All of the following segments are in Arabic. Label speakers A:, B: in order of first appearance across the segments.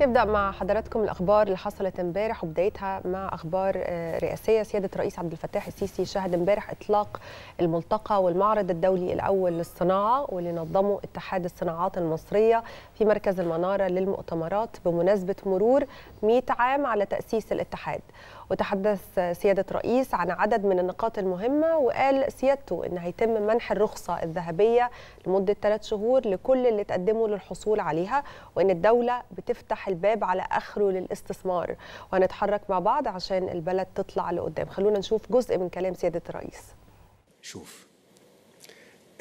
A: نبدا مع حضراتكم الاخبار اللي حصلت امبارح وبدايتها مع اخبار آه، رئاسيه سياده الرئيس عبد الفتاح السيسي شهد امبارح اطلاق الملتقى والمعرض الدولي الاول للصناعه واللي نظمه اتحاد الصناعات المصريه في مركز المناره للمؤتمرات بمناسبه مرور 100 عام على تاسيس الاتحاد وتحدث سياده الرئيس عن عدد من النقاط المهمه وقال سيادته ان هيتم منح الرخصه الذهبيه لمده 3 شهور لكل اللي تقدموا للحصول عليها وان الدوله بتفتح الباب على اخره للاستثمار وهنتحرك مع بعض عشان البلد تطلع لقدام خلونا نشوف جزء من كلام سياده الرئيس
B: شوف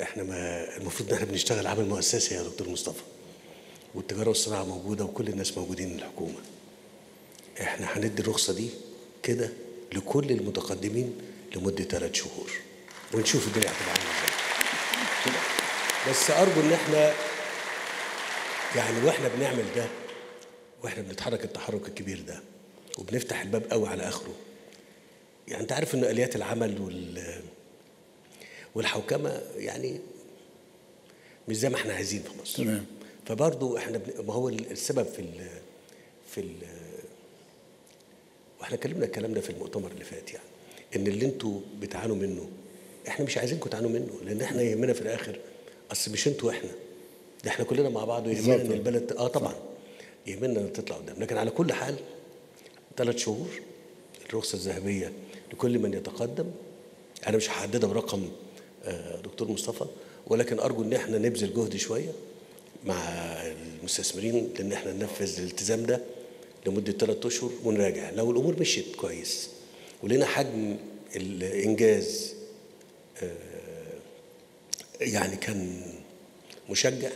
B: احنا ما المفروض ان احنا بنشتغل عمل مؤسسي يا دكتور مصطفى والتجاره والصناعه موجوده وكل الناس موجودين الحكومه احنا هندي الرخصه دي كده لكل المتقدمين لمده ثلاث شهور ونشوف الدنيا هتبقى عامله ازاي بس ارجو ان احنا يعني واحنا بنعمل ده واحنا بنتحرك التحرك الكبير ده وبنفتح الباب قوي على اخره يعني انت عارف ان اليات العمل وال والحوكمه يعني مش زي ما احنا عايزين في مصر تمام فبرضه احنا بن... ما هو السبب في ال... في ال... واحنا اتكلمنا الكلام ده في المؤتمر اللي فات يعني ان اللي انتوا بتعانوا منه احنا مش عايزينكم تعانوا منه لان احنا يهمنا في الاخر اصل مش انتوا احنا ده احنا كلنا مع بعض ويهمنا ان البلد اه طبعا صح. يهمنا ان تطلع قدام لكن على كل حال ثلاث شهور الرخصه الذهبيه لكل من يتقدم انا مش هحددها برقم آه، دكتور مصطفى ولكن ارجو ان احنا نبذل جهد شويه مع المستثمرين لان احنا ننفذ الالتزام ده لمده ثلاث اشهر ونراجع لو الامور مشيت كويس ولنا حجم الانجاز آه، يعني كان مشجع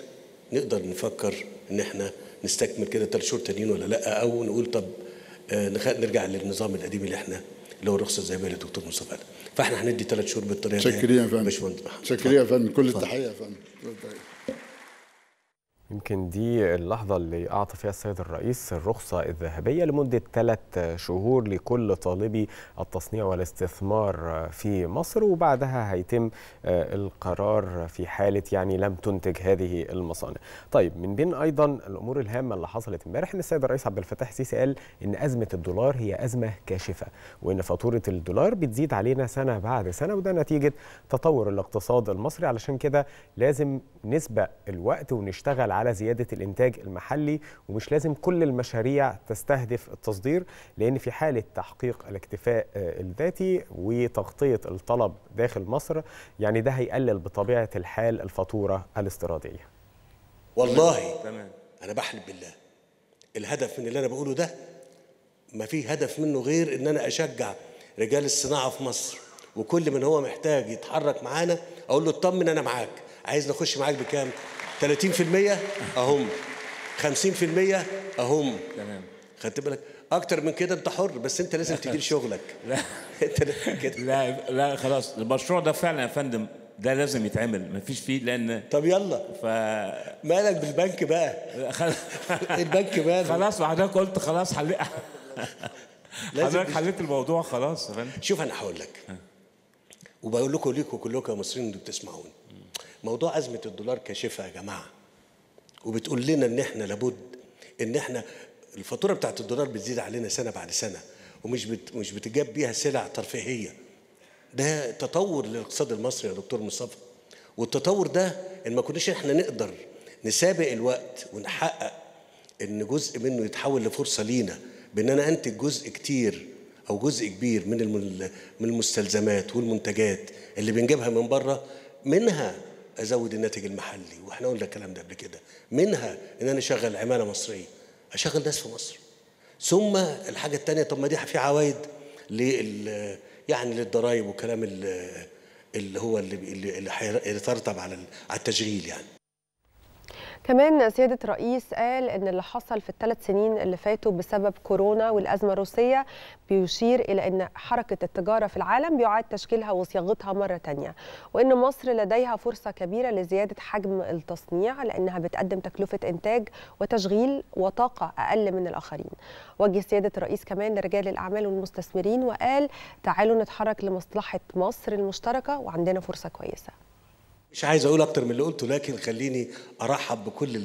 B: نقدر نفكر ان احنا نستكمل كده ثلاث شهور تانيين ولا لا او نقول طب آه، نرجع للنظام القديم اللي احنا اللي هو الرخصه الذهبيه للدكتور مصطفى فاحنا هندي ثلاث شهور بالطريقه دي شكرا يا فندم شكرا يا فندم كل التحيه
C: يا فندم
D: يمكن دي اللحظة اللي أعطى فيها السيد الرئيس الرخصة الذهبية لمدة ثلاث شهور لكل طالبي التصنيع والاستثمار في مصر وبعدها هيتم آه، القرار في حالة يعني لم تنتج هذه المصانع. طيب من بين أيضا الأمور الهامة اللي حصلت امبارح إن السيد الرئيس عبد الفتاح السيسي قال إن أزمة الدولار هي أزمة كاشفة وإن فاتورة الدولار بتزيد علينا سنة بعد سنة وده نتيجة تطور الاقتصاد المصري علشان كده لازم نسبق الوقت ونشتغل على زيادة الإنتاج المحلي ومش لازم كل المشاريع تستهدف التصدير لأن في حالة تحقيق الاكتفاء آه، الذاتي وتغطية الطلب داخل مصر يعني ده هيقلل بطبيعة الحال الفاتورة الاستيرادية
B: والله تمام أنا بحلف بالله الهدف من اللي أنا بقوله ده ما في هدف منه غير إن أنا أشجع رجال الصناعة في مصر وكل من هو محتاج يتحرك معانا أقول له اطمن أنا معاك عايز نخش معاك بكام؟ 30% اهم 50% اهم تمام خدت بالك اكتر من كده انت حر بس انت لازم تدير شغلك لا انت كده لا لا خلاص المشروع ده فعلا يا فندم ده لازم يتعمل مفيش فيه لان طب يلا ف مالك بالبنك بقى البنك بقى خلاص بعدها قلت خلاص حل... حضرتك حليت الموضوع خلاص يا فندم شوف انا هقول لك وبقول لكم ليكم كلكم يا مصريين اللي بتسمعوني موضوع أزمة الدولار كاشفة يا جماعة وبتقول لنا إن إحنا لابد إن إحنا الفاتورة بتاعت الدولار بتزيد علينا سنة بعد سنة ومش بت مش بتجاب بيها سلع ترفيهية ده تطور للاقتصاد المصري يا دكتور مصطفى والتطور ده إن ما كناش إحنا نقدر نسابق الوقت ونحقق إن جزء منه يتحول لفرصة لينا بإن أنا أنتج جزء كتير او جزء كبير من من المستلزمات والمنتجات اللي بنجيبها من بره منها ازود الناتج المحلي واحنا قلنا الكلام ده قبل كده منها ان انا اشغل عماله مصريه اشغل ناس في مصر ثم الحاجه الثانيه طب ما دي في عوائد لل يعني للضرايب والكلام اللي هو اللي اللي هيترتب على التشغيل يعني
A: كمان سياده الرئيس قال ان اللي حصل في الثلاث سنين اللي فاتوا بسبب كورونا والازمه الروسيه بيشير الى ان حركه التجاره في العالم بيعاد تشكيلها وصياغتها مره تانية وان مصر لديها فرصه كبيره لزياده حجم التصنيع لانها بتقدم تكلفه انتاج وتشغيل وطاقه اقل من الاخرين وجه سياده الرئيس كمان لرجال الاعمال والمستثمرين وقال تعالوا نتحرك لمصلحه مصر المشتركه وعندنا فرصه كويسه
B: مش عايز اقول اكتر من اللي قلته لكن خليني ارحب بكل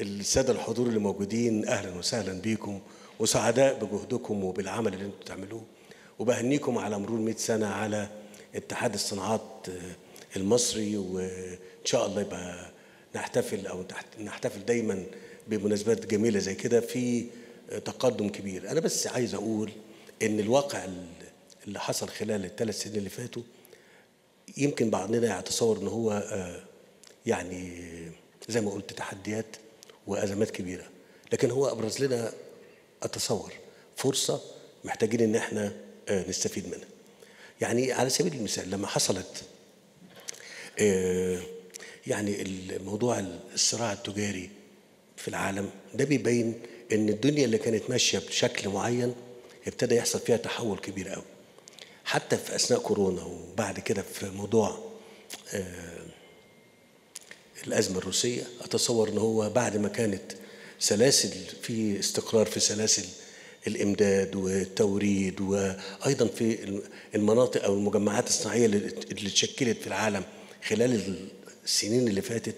B: الساده الحضور اللي موجودين اهلا وسهلا بيكم وسعداء بجهدكم وبالعمل اللي انتم بتعملوه وبهنيكم على مرور 100 سنه على اتحاد الصناعات آه، المصري وان شاء الله يبقى نحتفل او نحتفل دايما بمناسبات جميله زي كده في آه، تقدم كبير انا بس عايز اقول ان الواقع اللي حصل خلال الثلاث سنين اللي فاتوا يمكن بعضنا يتصور ان هو آه، يعني زي ما قلت تحديات وازمات كبيره لكن هو ابرز لنا اتصور فرصه محتاجين ان احنا آه، نستفيد منها يعني على سبيل المثال لما حصلت آه، يعني الموضوع الصراع التجاري في العالم ده بيبين ان الدنيا اللي كانت ماشيه بشكل معين ابتدى يحصل فيها تحول كبير قوي حتى في اثناء كورونا وبعد كده في موضوع آه، الازمه الروسيه اتصور ان هو بعد ما كانت سلاسل في استقرار في سلاسل الامداد والتوريد وايضا في المناطق او المجمعات الصناعيه اللي اتشكلت في العالم خلال السنين اللي فاتت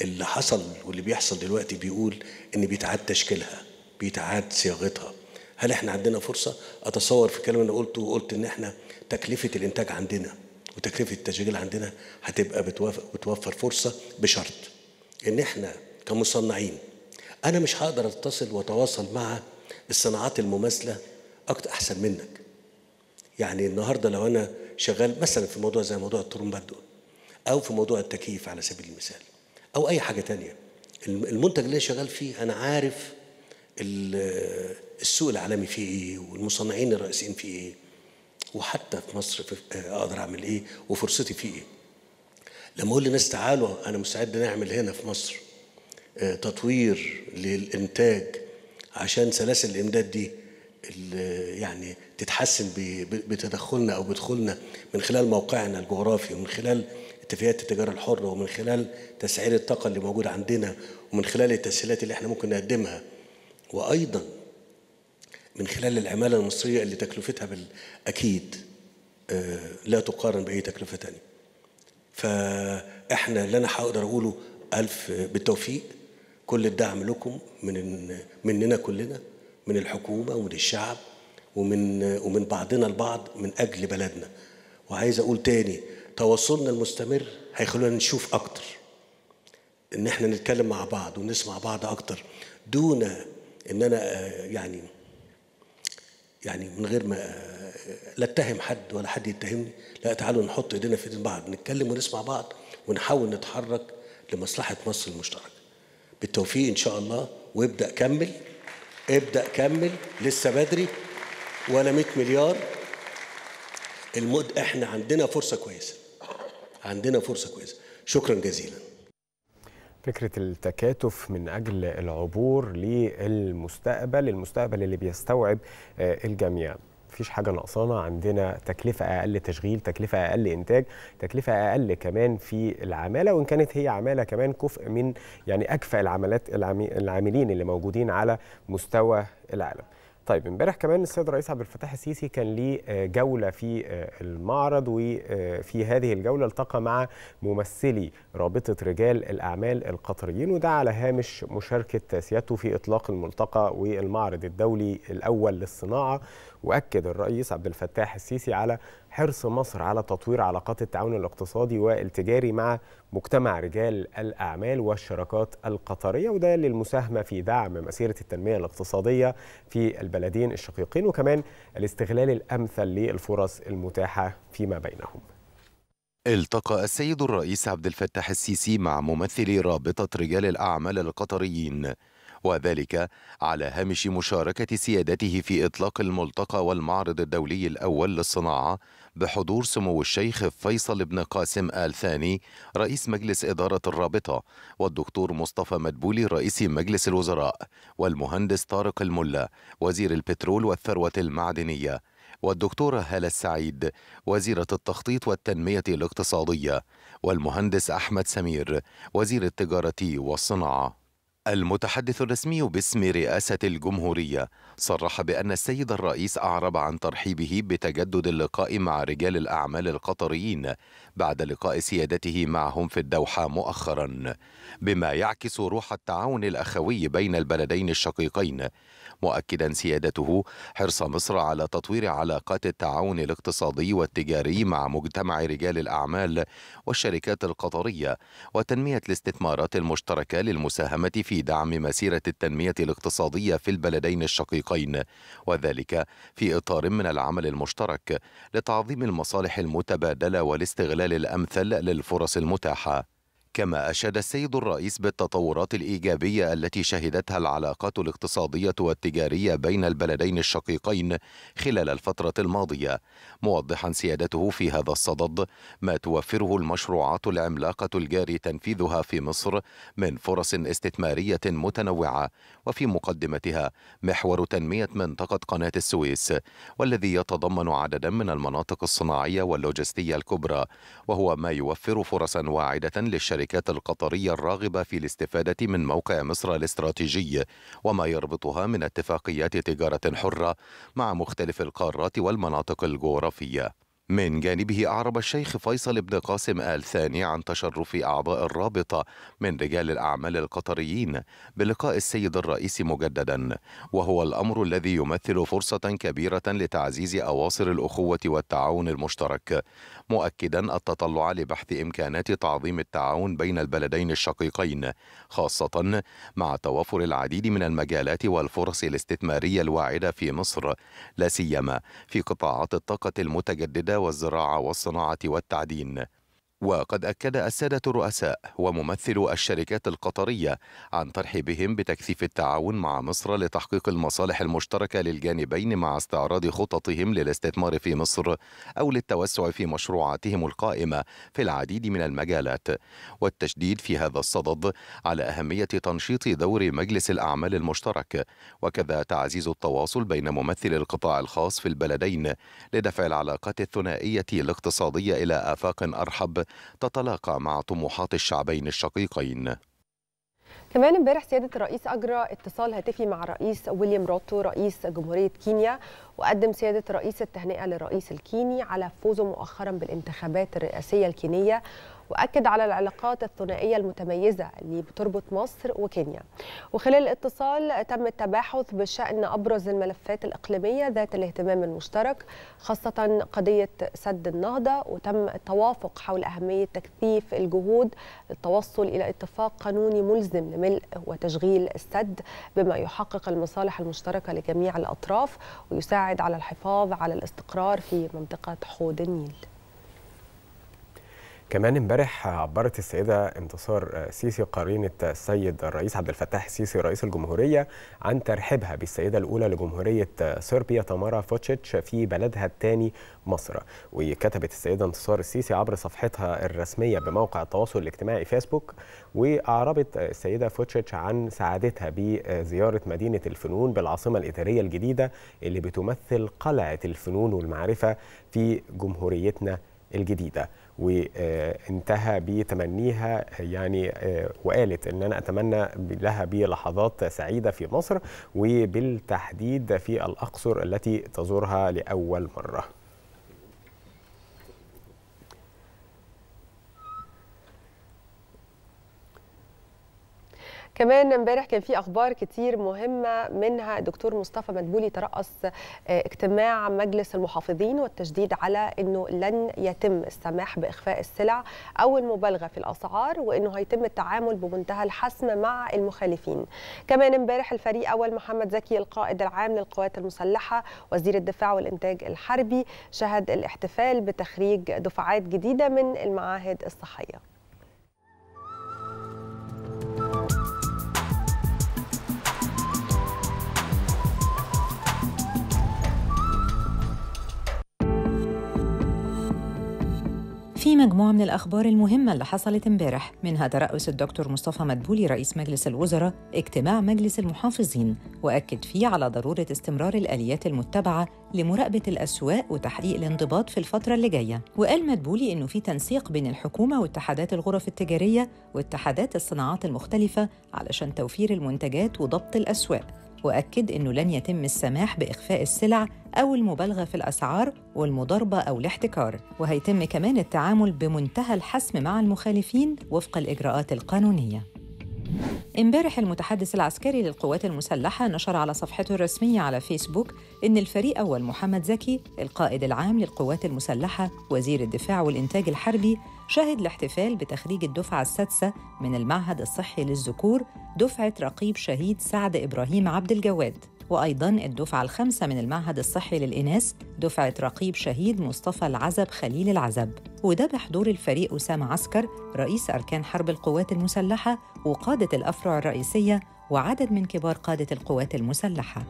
B: اللي حصل واللي بيحصل دلوقتي بيقول ان بيتعاد تشكيلها بيتعاد صياغتها هل احنا عندنا فرصه اتصور في الكلام اللي قلته وقلت ان احنا تكلفه الانتاج عندنا وتكلفه التشغيل عندنا هتبقى بتوفر فرصه بشرط ان احنا كمصنعين انا مش هقدر اتصل واتواصل مع الصناعات المماثله اكتر احسن منك يعني النهارده لو انا شغال مثلا في موضوع زي موضوع الترمبادو او في موضوع التكييف على سبيل المثال او اي حاجه تانية المنتج اللي انا شغال فيه انا عارف السوق العالمي فيه ايه والمصنعين الرئيسيين فيه ايه وحتى في مصر في آه، اقدر اعمل ايه وفرصتي فيه ايه لما اقول للناس تعالوا انا مستعد نعمل هنا في مصر آه، تطوير للانتاج عشان سلاسل الامداد دي يعني تتحسن بتدخلنا او بدخولنا من خلال موقعنا الجغرافي ومن خلال اتفاقيات التجاره الحره ومن خلال تسعير الطاقه اللي موجوده عندنا ومن خلال التسهيلات اللي احنا ممكن نقدمها وايضا من خلال العمالة المصرية اللي تكلفتها بالأكيد آه، لا تقارن بأي تكلفة تانية فإحنا اللي أنا هقدر أقوله ألف بالتوفيق كل الدعم لكم من مننا كلنا من الحكومة ومن الشعب ومن ومن بعضنا البعض من أجل بلدنا وعايز أقول تاني تواصلنا المستمر هيخلونا نشوف أكتر إن إحنا نتكلم مع بعض ونسمع بعض أكتر دون إن أنا آه، يعني يعني من غير ما لا اتهم حد ولا حد يتهمني لا تعالوا نحط ايدينا في ايدين بعض نتكلم ونسمع بعض ونحاول نتحرك لمصلحه مصر المشتركه بالتوفيق ان شاء الله وابدا كمل ابدا كمل لسه بدري ولا 100 مليار المد احنا عندنا فرصه كويسه عندنا فرصه كويسه شكرا جزيلا
D: فكرة التكاتف من أجل العبور للمستقبل المستقبل اللي بيستوعب آه، الجميع مفيش حاجة ناقصانا عندنا تكلفة أقل تشغيل تكلفة أقل إنتاج تكلفة أقل كمان في العمالة وإن كانت هي عمالة كمان كفء من يعني أكفأ العملات العاملين اللي موجودين على مستوى العالم طيب امبارح كمان السيد الرئيس عبد الفتاح السيسي كان ليه آه، جوله في آه، المعرض وفي آه، هذه الجوله التقى مع ممثلي رابطه رجال الاعمال القطريين وده على هامش مشاركه سيادته في اطلاق الملتقى والمعرض الدولي الاول للصناعه واكد الرئيس عبد الفتاح السيسي على حرص مصر على تطوير علاقات التعاون الاقتصادي والتجاري مع مجتمع رجال الاعمال والشراكات القطريه وده للمساهمه في دعم مسيره التنميه الاقتصاديه في البلدين الشقيقين وكمان الاستغلال الامثل للفرص المتاحه فيما بينهم
E: التقى السيد الرئيس عبد الفتاح السيسي مع ممثلي رابطة رجال الأعمال القطريين وذلك على هامش مشاركة سيادته في إطلاق الملتقى والمعرض الدولي الأول للصناعة بحضور سمو الشيخ فيصل بن قاسم آل ثاني رئيس مجلس إدارة الرابطة والدكتور مصطفى مدبولي رئيس مجلس الوزراء والمهندس طارق الملا وزير البترول والثروة المعدنية والدكتورة هالة السعيد وزيرة التخطيط والتنمية الاقتصادية والمهندس أحمد سمير وزير التجارة والصناعة المتحدث الرسمي باسم رئاسة الجمهورية صرح بأن السيد الرئيس أعرب عن ترحيبه بتجدد اللقاء مع رجال الأعمال القطريين بعد لقاء سيادته معهم في الدوحة مؤخرا بما يعكس روح التعاون الأخوي بين البلدين الشقيقين مؤكدا سيادته حرص مصر على تطوير علاقات التعاون الاقتصادي والتجاري مع مجتمع رجال الأعمال والشركات القطرية وتنمية الاستثمارات المشتركة للمساهمة في دعم مسيرة التنمية الاقتصادية في البلدين الشقيقين وذلك في إطار من العمل المشترك لتعظيم المصالح المتبادلة والاستغلال الاستغلال الامثل للفرص المتاحه كما أشاد السيد الرئيس بالتطورات الإيجابية التي شهدتها العلاقات الاقتصادية والتجارية بين البلدين الشقيقين خلال الفترة الماضية موضحا سيادته في هذا الصدد ما توفره المشروعات العملاقة الجاري تنفيذها في مصر من فرص استثمارية متنوعة وفي مقدمتها محور تنمية منطقة قناة السويس والذي يتضمن عددا من المناطق الصناعية واللوجستية الكبرى وهو ما يوفر فرصا واعدة للشركات الشركات القطرية الراغبة في الاستفادة من موقع مصر الاستراتيجي وما يربطها من اتفاقيات تجارة حرة مع مختلف القارات والمناطق الجغرافية من جانبه أعرب الشيخ فيصل بن قاسم آل ثاني عن تشرف أعضاء الرابطة من رجال الأعمال القطريين بلقاء السيد الرئيس مجددا وهو الأمر الذي يمثل فرصة كبيرة لتعزيز أواصر الأخوة والتعاون المشترك مؤكدا التطلع لبحث إمكانات تعظيم التعاون بين البلدين الشقيقين خاصة مع توافر العديد من المجالات والفرص الاستثمارية الواعدة في مصر لا سيما في قطاعات الطاقة المتجددة والزراعة والصناعة والتعدين وقد أكد السادة الرؤساء وممثل الشركات القطرية عن ترحيبهم بتكثيف التعاون مع مصر لتحقيق المصالح المشتركة للجانبين مع استعراض خططهم للاستثمار في مصر أو للتوسع في مشروعاتهم القائمة في العديد من المجالات والتشديد في هذا الصدد على أهمية تنشيط دور مجلس الأعمال المشترك وكذا تعزيز التواصل بين ممثل القطاع الخاص في البلدين لدفع العلاقات الثنائية الاقتصادية إلى آفاق أرحب تتلاقى مع طموحات الشعبين الشقيقين
A: كمان امبارح سياده الرئيس اجرى اتصال هاتفي مع الرئيس ويليام روتو رئيس جمهوريه كينيا وقدم سياده الرئيس التهنئه للرئيس الكيني على فوزه مؤخرا بالانتخابات الرئاسيه الكينيه واكد على العلاقات الثنائيه المتميزه اللي بتربط مصر وكينيا وخلال الاتصال تم التباحث بشان ابرز الملفات الاقليميه ذات الاهتمام المشترك خاصه قضيه سد النهضه وتم التوافق حول اهميه تكثيف الجهود للتوصل الى اتفاق قانوني ملزم لملء وتشغيل السد بما يحقق المصالح المشتركه لجميع الاطراف ويساعد على الحفاظ على الاستقرار في منطقه حوض النيل
D: كمان امبارح عبرت السيده انتصار سيسي قرينه السيد الرئيس عبد الفتاح السيسي رئيس الجمهوريه عن ترحيبها بالسيده الاولى لجمهوريه صربيا تمارا فوتشيتش في بلدها الثاني مصر وكتبت السيده انتصار السيسي عبر صفحتها الرسميه بموقع التواصل الاجتماعي فيسبوك واعربت السيده فوتشيتش عن سعادتها بزياره مدينه الفنون بالعاصمه الإدارية الجديده اللي بتمثل قلعه الفنون والمعرفه في جمهوريتنا الجديده وانتهى بتمنيها يعني وقالت ان انا اتمنى لها بلحظات سعيده في مصر وبالتحديد في الاقصر التي تزورها لاول مره
A: كمان امبارح كان في اخبار كتير مهمه منها الدكتور مصطفى مدبولي ترأس آه، اجتماع مجلس المحافظين والتشديد على انه لن يتم السماح باخفاء السلع او المبالغه في الاسعار وانه هيتم التعامل بمنتهى الحسم مع المخالفين كمان امبارح الفريق اول محمد زكي القائد العام للقوات المسلحه وزير الدفاع والانتاج الحربي شهد الاحتفال بتخريج دفعات جديده من المعاهد الصحيه
C: في مجموعة من الأخبار المهمة اللي حصلت امبارح منها ترأس الدكتور مصطفى مدبولي رئيس مجلس الوزراء اجتماع مجلس المحافظين وأكد فيه على ضرورة استمرار الآليات المتبعة لمراقبة الأسواق وتحقيق الانضباط في الفترة اللي جاية وقال مدبولي إنه في تنسيق بين الحكومة واتحادات الغرف التجارية واتحادات الصناعات المختلفة علشان توفير المنتجات وضبط الأسواق وأكد إنه لن يتم السماح بإخفاء السلع أو المبالغة في الأسعار والمضاربة أو الاحتكار وهيتم كمان التعامل بمنتهى الحسم مع المخالفين وفق الإجراءات القانونية امبارح المتحدث العسكري للقوات المسلحة نشر على صفحته الرسمية على فيسبوك إن الفريق أول محمد زكي القائد العام للقوات المسلحة وزير الدفاع والإنتاج الحربي شهد الاحتفال بتخريج الدفعة السادسة من المعهد الصحي للذكور دفعة رقيب شهيد سعد إبراهيم عبد الجواد وأيضا الدفعة الخامسة من المعهد الصحي للإناث دفعة رقيب شهيد مصطفى العزب خليل العزب وده بحضور الفريق أسامة عسكر رئيس أركان حرب القوات المسلحة وقادة الأفرع الرئيسية وعدد من كبار قادة القوات المسلحة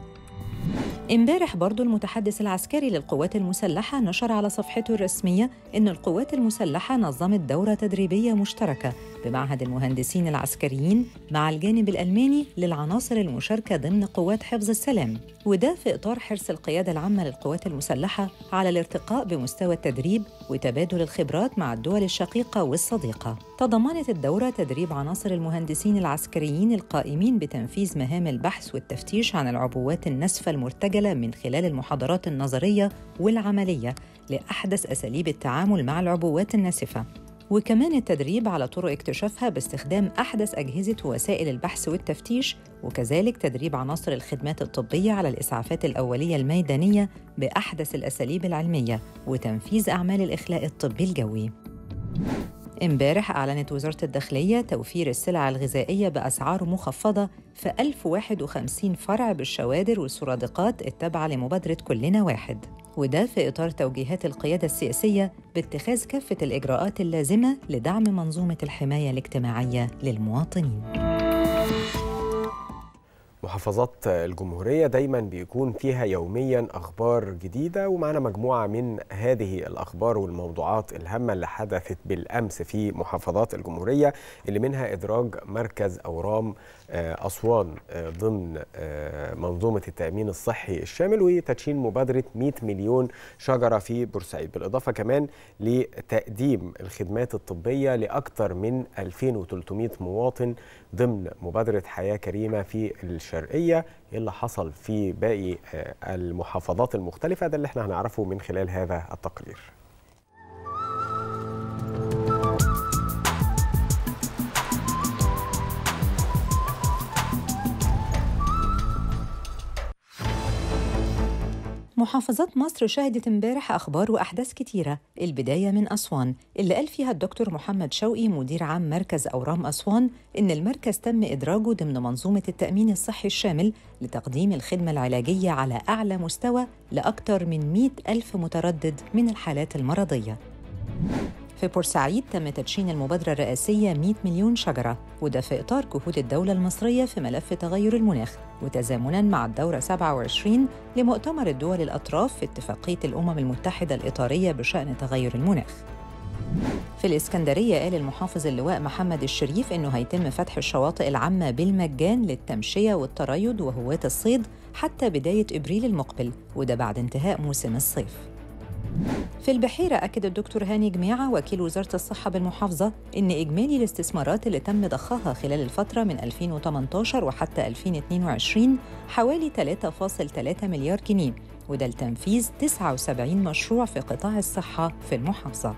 C: امبارح برضو المتحدث العسكري للقوات المسلحة نشر على صفحته الرسمية إن القوات المسلحة نظمت دورة تدريبية مشتركة بمعهد المهندسين العسكريين مع الجانب الألماني للعناصر المشاركة ضمن قوات حفظ السلام وده في إطار حرص القيادة العامة للقوات المسلحة على الارتقاء بمستوى التدريب وتبادل الخبرات مع الدول الشقيقة والصديقة تضمنت الدورة تدريب عناصر المهندسين العسكريين القائمين بتنفيذ مهام البحث والتفتيش عن العبوات الناسفة المرتجعة العجله من خلال المحاضرات النظريه والعمليه لاحدث اساليب التعامل مع العبوات الناسفه وكمان التدريب على طرق اكتشافها باستخدام احدث اجهزه ووسائل البحث والتفتيش وكذلك تدريب عناصر الخدمات الطبيه على الاسعافات الاوليه الميدانيه باحدث الاساليب العلميه وتنفيذ اعمال الاخلاء الطبي الجوي امبارح أعلنت وزارة الداخلية توفير السلع الغذائية بأسعار مخفضة في 1051 فرع بالشوادر والسرادقات التابعة لمبادرة كلنا واحد وده في إطار توجيهات القيادة السياسية باتخاذ كافة الإجراءات اللازمة لدعم منظومة الحماية الاجتماعية للمواطنين
D: محافظات الجمهورية دايما بيكون فيها يوميا أخبار جديدة ومعنا مجموعة من هذه الأخبار والموضوعات الهامة اللي حدثت بالأمس في محافظات الجمهورية اللي منها إدراج مركز أورام آه، أسوان آه، ضمن آه، منظومة التأمين الصحي الشامل وتدشين مبادرة 100 مليون شجرة في بورسعيد بالإضافة كمان لتقديم الخدمات الطبية لأكثر من 2300 مواطن ضمن مبادرة حياة كريمة في الشرقية إيه اللي حصل في باقي المحافظات المختلفة ده اللي احنا هنعرفه من خلال هذا التقرير
C: محافظات مصر شهدت امبارح أخبار وأحداث كتيرة البداية من أسوان اللي قال فيها الدكتور محمد شوقي مدير عام مركز أورام أسوان إن المركز تم إدراجه ضمن منظومة التأمين الصحي الشامل لتقديم الخدمة العلاجية على أعلى مستوى لأكثر من 100 ألف متردد من الحالات المرضية في بورسعيد تم تدشين المبادرة الرئاسية 100 مليون شجرة وده في إطار جهود الدولة المصرية في ملف تغير المناخ وتزامنا مع الدورة 27 لمؤتمر الدول الأطراف في اتفاقية الأمم المتحدة الإطارية بشأن تغير المناخ في الإسكندرية قال المحافظ اللواء محمد الشريف إنه هيتم فتح الشواطئ العامة بالمجان للتمشية والتريض وهواة الصيد حتى بداية إبريل المقبل وده بعد انتهاء موسم الصيف في البحيرة أكد الدكتور هاني جميعة وكيل وزارة الصحة بالمحافظة إن إجمالي الاستثمارات اللي تم ضخها خلال الفترة من 2018 وحتى 2022 حوالي 3.3 مليار جنيه وده لتنفيذ 79 مشروع في قطاع الصحة في المحافظة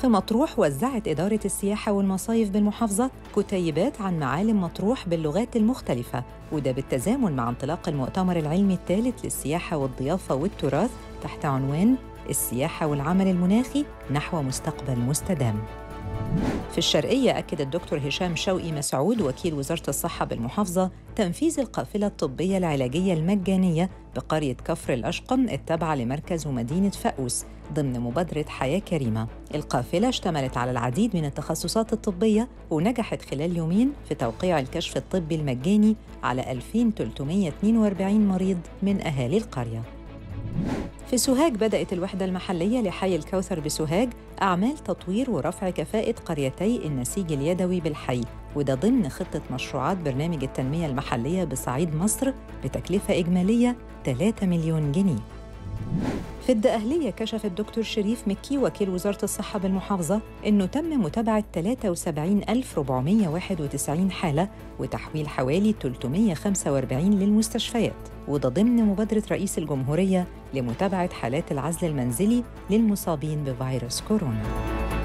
C: في مطروح وزعت إدارة السياحة والمصايف بالمحافظة كتيبات عن معالم مطروح باللغات المختلفة وده بالتزامن مع انطلاق المؤتمر العلمي الثالث للسياحة والضيافة والتراث تحت عنوان السياحة والعمل المناخي نحو مستقبل مستدام في الشرقية أكد الدكتور هشام شوقي مسعود وكيل وزارة الصحة بالمحافظة تنفيذ القافلة الطبية العلاجية المجانية بقرية كفر الأشقم التابعة لمركز ومدينة فأوس ضمن مبادرة حياة كريمة القافلة اشتملت على العديد من التخصصات الطبية ونجحت خلال يومين في توقيع الكشف الطبي المجاني على 2342 مريض من أهالي القرية في سوهاج بدأت الوحدة المحلية لحي الكوثر بسوهاج أعمال تطوير ورفع كفاءة قريتي النسيج اليدوي بالحي وده ضمن خطة مشروعات برنامج التنمية المحلية بصعيد مصر بتكلفة إجمالية 3 مليون جنيه في الدقهلية كشف الدكتور شريف مكي وكيل وزارة الصحة بالمحافظة أنه تم متابعة 73491 حالة وتحويل حوالي 345 للمستشفيات وده ضمن مبادرة رئيس الجمهورية لمتابعة حالات العزل المنزلي للمصابين بفيروس كورونا.